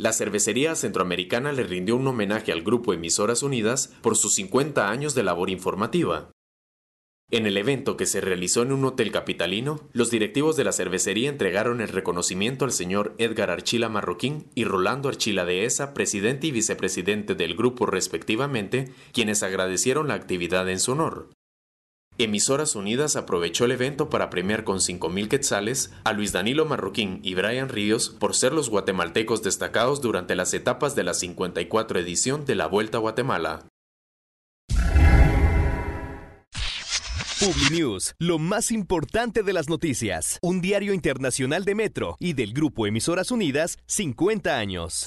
La cervecería centroamericana le rindió un homenaje al grupo Emisoras Unidas por sus 50 años de labor informativa. En el evento que se realizó en un hotel capitalino, los directivos de la cervecería entregaron el reconocimiento al señor Edgar Archila Marroquín y Rolando Archila Dehesa, presidente y vicepresidente del grupo respectivamente, quienes agradecieron la actividad en su honor. Emisoras Unidas aprovechó el evento para premiar con 5.000 quetzales a Luis Danilo Marroquín y Brian Ríos por ser los guatemaltecos destacados durante las etapas de la 54 edición de la Vuelta a Guatemala. PubliNews, lo más importante de las noticias, un diario internacional de Metro y del grupo Emisoras Unidas, 50 años.